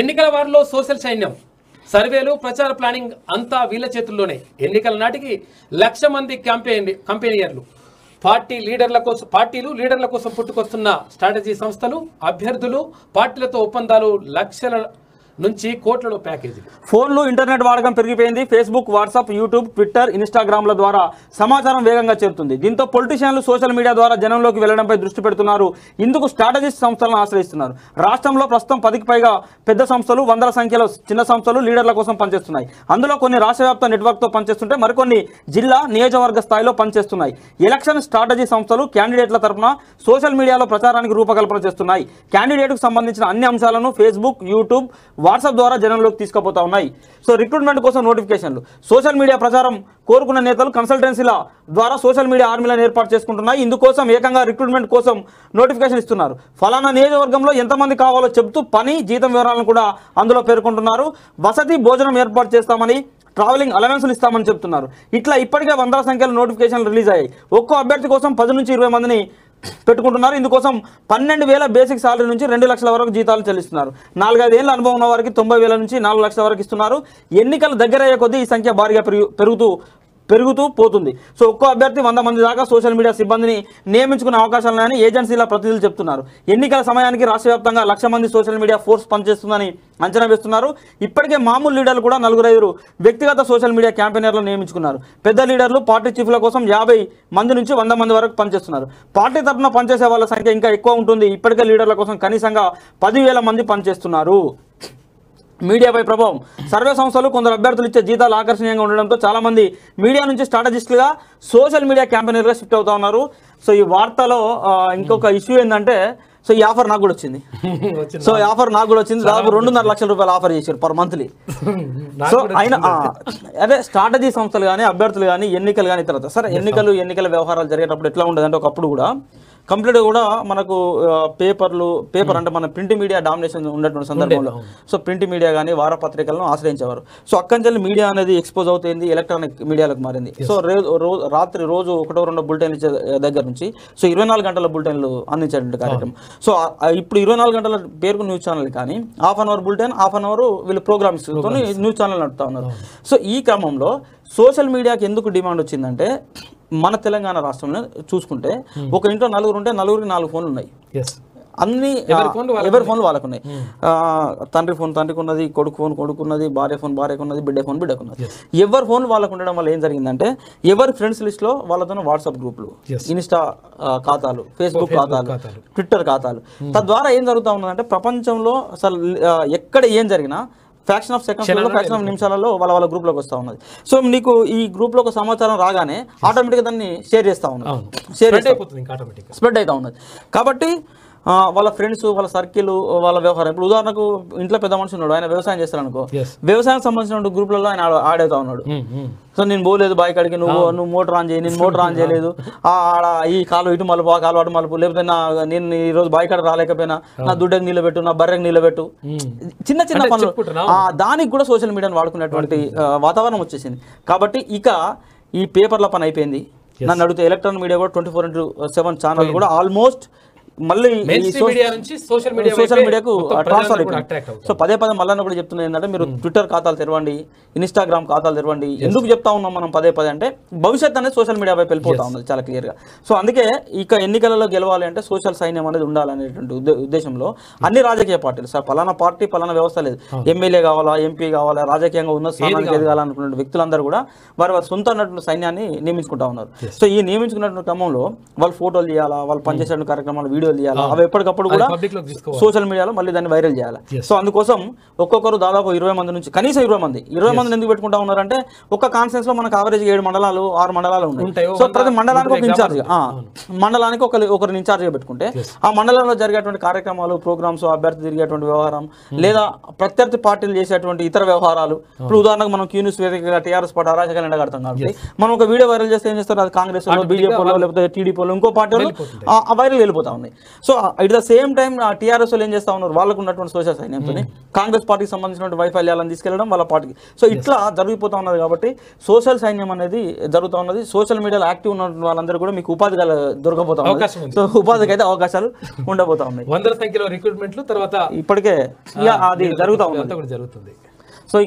ఎన్నికల వారిలో సోషల్ సైన్యం సర్వేలు ప్రచార ప్లానింగ్ అంతా వీళ్ళ చేతుల్లోనే ఎన్నికల నాటికి లక్ష మంది క్యాంపెయిన్ కంపెనీయర్లు పార్టీ లీడర్ల కోసం పార్టీలు లీడర్ల కోసం పుట్టుకొస్తున్న స్ట్రాటజీ సంస్థలు అభ్యర్థులు పార్టీలతో ఒప్పందాలు లక్షల నుంచి కోట్లలో ప్యాకేజ్ ఫోన్లు ఇంటర్నెట్ వాడకం పెరిగిపోయింది ఫేస్బుక్ వాట్సాప్ యూట్యూబ్ ట్విట్టర్ ఇన్స్టాగ్రామ్ల ద్వారా సమాచారం వేగంగా చేరుతుంది దీంతో పొలిటీషియన్లు సోషల్ మీడియా ద్వారా జనంలోకి వెళ్లడంపై దృష్టి పెడుతున్నారు ఇందుకు స్ట్రాటజిస్ట్ సంస్థలను ఆశ్రయిస్తున్నారు రాష్ట్రంలో ప్రస్తుతం పదికి పైగా పెద్ద సంస్థలు వందల సంఖ్యలో చిన్న సంస్థలు లీడర్ల కోసం పనిచేస్తున్నాయి అందులో కొన్ని రాష్ట్ర వ్యాప్త నెట్వర్క్తో పనిచేస్తుంటే మరికొన్ని జిల్లా నియోజకవర్గ స్థాయిలో పనిచేస్తున్నాయి ఎలక్షన్ స్ట్రాటజీ సంస్థలు క్యాండిడేట్ల తరఫున సోషల్ మీడియాలో ప్రచారానికి రూపకల్పన చేస్తున్నాయి క్యాండిడేట్కు సంబంధించిన అన్ని అంశాలను ఫేస్బుక్ యూట్యూబ్ వాట్సాప్ ద్వారా జనంలోకి తీసుకుపోతా ఉన్నాయి సో రిక్రూట్మెంట్ కోసం నోటిఫికేషన్లు సోషల్ మీడియా ప్రచారం కోరుకున్న నేతలు కన్సల్టెన్సీల ద్వారా సోషల్ మీడియా ఆర్మీలను ఏర్పాటు చేసుకుంటున్నాయి ఇందుకోసం ఏకంగా రిక్రూట్మెంట్ కోసం నోటిఫికేషన్ ఇస్తున్నారు ఫలానా నియోజకవర్గంలో ఎంతమంది కావాలో చెబుతూ పని జీతం వివరాలను కూడా అందులో పేర్కొంటున్నారు వసతి భోజనం ఏర్పాటు చేస్తామని ట్రావెలింగ్ అలవెన్సులు ఇస్తామని చెప్తున్నారు ఇట్లా ఇప్పటికే వందల సంఖ్యలో నోటిఫికేషన్లు రిలీజ్ అయ్యాయి ఒక్కో అభ్యర్థి కోసం పది నుంచి ఇరవై మందిని పెట్టుకుంటున్నారు ఇందుకోసం పన్నెండు వేల బేసిక్ సాలరీ నుంచి రెండు లక్షల వరకు జీతాలు చెల్లిస్తున్నారు నాలుగైదేళ్ల అనుభవం ఉన్న వారికి తొంభై వేల నుంచి నాలుగు లక్షల వరకు ఇస్తున్నారు ఎన్నికలు దగ్గరయ్యే కొద్దీ ఈ సంఖ్య భారీగా పెరుగుతూ పెరుగుతూ పోతుంది సో ఒక్కో అభ్యర్థి వంద మంది దాకా సోషల్ మీడియా సిబ్బందిని నియమించుకునే అవకాశాలు ఉన్నాయని ఏజెన్సీల ప్రతినిధులు చెప్తున్నారు ఎన్నికల సమయానికి రాష్ట్ర లక్ష మంది సోషల్ మీడియా ఫోర్స్ పనిచేస్తుందని అంచనా వేస్తున్నారు ఇప్పటికే మామూలు లీడర్లు కూడా నలుగురైదురు వ్యక్తిగత సోషల్ మీడియా క్యాంపెయినర్లు నియమించుకున్నారు పెద్ద లీడర్లు పార్టీ చీఫ్ల కోసం యాభై మంది నుంచి వంద మంది వరకు పనిచేస్తున్నారు పార్టీ తరఫున పనిచేసే వాళ్ళ సంఖ్య ఇంకా ఎక్కువ ఉంటుంది ఇప్పటికే లీడర్ల కోసం కనీసంగా పదివేల మంది పనిచేస్తున్నారు మీడియాపై ప్రభావం సర్వే సంస్థలు కొందరు అభ్యర్థులు ఇచ్చే జీతాలు ఆకర్షణీయంగా ఉండడంతో చాలామంది మీడియా నుంచి స్ట్రాటజిస్టులుగా సోషల్ మీడియా క్యాంపెయినర్గా షిఫ్ట్ అవుతా ఉన్నారు సో ఈ వార్తలో ఇంకొక ఇష్యూ ఏంటంటే సో ఈ ఆఫర్ నాకు కూడా వచ్చింది సో ఈ ఆఫర్ నాకు కూడా వచ్చింది దాదాపు రెండున్నర లక్షల రూపాయలు ఆఫర్ చేశారు పర్ మంత్లీ సో ఆయన అదే స్ట్రాటజీ సంస్థలు కానీ అభ్యర్థులు కానీ ఎన్నికలు కానీ తర్వాత సరే ఎన్నికలు ఎన్నికల వ్యవహారాలు జరిగేటప్పుడు ఎట్లా ఉండదంటే ఒకప్పుడు కూడా కంప్లీట్ కూడా మనకు పేపర్లు పేపర్ అంటే మన ప్రింట్ మీడియా డామినేషన్ ఉన్నటువంటి సందర్భంలో సో ప్రింట్ మీడియా కానీ వారపత్రికలను ఆశ్రయించేవారు సో అక్కడి మీడియా అనేది ఎక్స్పోజ్ అవుతుంది ఎలక్ట్రానిక్ మీడియాలకు మారింది సో రోజు రాత్రి రోజు ఒకటో రెండో బులెటిన్ దగ్గర నుంచి సో ఇరవై నాలుగు గంటల బులెటిన్లు అందించేటువంటి కార్యక్రమం సో ఇప్పుడు ఇరవై నాలుగు గంటల పేరుకు న్యూస్ ఛానల్ కానీ half an hour bulletin half an hour వీళ్ళు ప్రోగ్రామ్స్ న్యూస్ ఛానల్ నడుపుతా ఉన్నారు సో ఈ క్రమంలో సోషల్ మీడియాకి ఎందుకు డిమాండ్ వచ్చిందంటే మన తెలంగాణ రాష్ట్రంలో చూసుకుంటే hmm. ఒక ఇంట్లో నలుగురు ఉంటే నలుగురికి నాలుగు ఫోన్లు ఉన్నాయి అన్ని ఎవరి ఫోన్లు వాళ్ళకు ఉన్నాయి hmm. తండ్రి ఫోన్ తండ్రికి ఉన్నది కొడుకు ఫోన్ కొడుకున్నది భార్య ఫోన్ భార్యకు ఉన్నది బిడ్డ ఫోన్ బిడ్డకు ఉన్నది ఎవరి ఫోన్ వాళ్ళకు ఉండడం వల్ల ఏం జరిగిందంటే ఎవరి ఫ్రెండ్స్ లిస్ట్లో వాళ్ళతో వాట్సాప్ గ్రూప్లు ఇన్స్టా ఖాతాలు ఫేస్బుక్ oh, ఖాతాలు ట్విట్టర్ ఖాతాలు hmm. తద్వారా ఏం జరుగుతూ ఉన్నదంటే ప్రపంచంలో అసలు ఎక్కడ ఏం జరిగినా ఫ్యాక్షన్ ఆఫ్ సెకండ్స్లో ఫ్యాక్షన్ ఆఫ్ నిమిషాలలో వాళ్ళ వాళ్ళ గ్రూప్లోకి వస్తూ ఉన్నది సో నీకు ఈ ఒక సమాచారం రాగానే ఆటోమేటిక్గా దాన్ని షేర్ చేస్తూ ఉన్నది షేర్ స్ప్రెడ్ అవుతా ఉన్నది కాబట్టి వాళ్ళ ఫ్రెండ్స్ వాళ్ళ సర్కిల్ వాళ్ళ వ్యవహారం ఇప్పుడు ఉదాహరణకు ఇంట్లో పెద్ద మనిషి ఉన్నాడు ఆయన వ్యవసాయం చేస్తారనుకో వ్యవసాయం సంబంధించిన గ్రూప్లలో ఆయన ఆడేతా ఉన్నాడు hmm, hmm. సో నేను పోలేదు బాయ్ కాడికి నువ్వు ah. నువ్వు మోటార్ ఆన్ చేయి నేను మోటార్ ఆన్ చేయలేదు ఆడ ఈ కాలు ఇటు మలుపు ఆ కాలు అటు మలుపు లేకపోతే నా నేను ఈ రోజు బాయ్ కడ రాలేకపోయినా నా ah. దుడ్డకు నిలబెట్టు నా బర్రెకు నిలబెట్టు hmm. చిన్న చిన్న పనులు దానికి కూడా సోషల్ మీడియాను వాడుకునేటువంటి వాతావరణం వచ్చేసింది కాబట్టి ఇక ఈ పేపర్ల పని అయిపోయింది నన్ను అడిగితే ఎలక్ట్రానిక్ మీడియా కూడా twenty four into seven channel కూడా ఆల్మోస్ట్ మళ్ళీ సోషల్ మీడియాకు ట్రాన్స్ఫర్ అయిపోయింది సో పదే పదే మళ్ళీ కూడా చెప్తున్నా ఏంటంటే మీరు ట్విట్టర్ hmm. ఖాతాలు తెరవండి ఇన్స్టాగ్రామ్ ఖాతాలు తెరవండి ఎందుకు చెప్తా ఉన్నాం మనం పదే పదే అంటే భవిష్యత్ అనేది సోషల్ మీడియా వైపు వెళ్ళిపోతా ఉన్నది చాలా గా సో అందుకే ఇక ఎన్నికలలో గెలవాలి అంటే సోషల్ సైన్యం అనేది ఉండాలనేటువంటి ఉద్దేశంలో hmm. అన్ని రాజకీయ పార్టీలు సార్ పలానా పార్టీ పలానా వ్యవస్థ లేదు ఎమ్మెల్యే కావాలా ఎంపీ కావాలా రాజకీయంగా ఉన్న స్థానానికి ఎదగాలనుకున్న వ్యక్తులందరూ కూడా వారి వారి సొంత సైన్యాన్ని నియమించుకుంటా ఉన్నారు సో ఈ నియమించుకున్నటువంటి క్రమంలో వాళ్ళు ఫోటోలు చేయాలా వాళ్ళు పనిచేసే hmm. కార్యక్రమాలు వీడియో వీడియోలు తీయాలి అవి ఎప్పటికప్పుడు కూడా సోషల్ మీడియాలో మళ్ళీ దాన్ని వైరల్ చేయాలి సో అందుకోసం ఒక్కొక్కరు దాదాపు ఇరవై మంది నుంచి కనీసం ఇరవై మంది ఇరవై మంది ఎందుకు పెట్టుకుంటా ఉన్నారంటే ఒక్క కాన్ఫరెన్స్ లో మనకు ఆవరేజ్ ఏడు మండలాలు ఆరు మండలాలు ఉంటాయి సో ప్రతి మండలానికి ఒక ఇన్ఛార్జ్ మండలానికి ఒక ఒకరిని ఇన్ఛార్జ్గా పెట్టుకుంటే ఆ మండలంలో జరిగేటువంటి కార్యక్రమాలు ప్రోగ్రామ్స్ అభ్యర్థి తిరిగేటువంటి వ్యవహారం hmm. లేదా ప్రత్యర్థి పార్టీలు చేసేటువంటి ఇతర వ్యవహారాలు ఇప్పుడు ఉదాహరణకు మనం క్యూనిస్ వేదిక టీఆర్ఎస్ పార్టీ అరాచకాలు ఎండగడతాం కాబట్టి మనం ఒక వీడియో వైరల్ చేస్తే ఏం చేస్తారు అది కాంగ్రెస్ లో బీజేపీలో లేకపోతే టీడీపీలో ఇంకో పార్టీలో వైరల్ వెళ్ళిపోతా ఉంది so it the same time TRS ఏం చేస్తా ఉన్నారు వాళ్ళకు ఉన్నటువంటి సోషల్ సైన్యంతో hmm. కాంగ్రెస్ పార్టీకి సంబంధించినటువంటి వైఫల్యాలను తీసుకెళ్లడం వాళ్ళ పార్టీకి సో ఇట్లా జరిగిపోతా ఉన్నది కాబట్టి సోషల్ సైన్యం అనేది జరుగుతూ ఉన్నది సోషల్ మీడియాలో యాక్టివ్ ఉన్న వాళ్ళందరూ కూడా మీకు ఉపాధి దొరకబోతా సో ఉపాధికి అయితే అవకాశాలు ఉండబోతా ఉన్నాయి వందల సంఖ్యలో రిక్రూట్మెంట్లు తర్వాత ఇప్పటికే అది జరుగుతూ ఉంది సో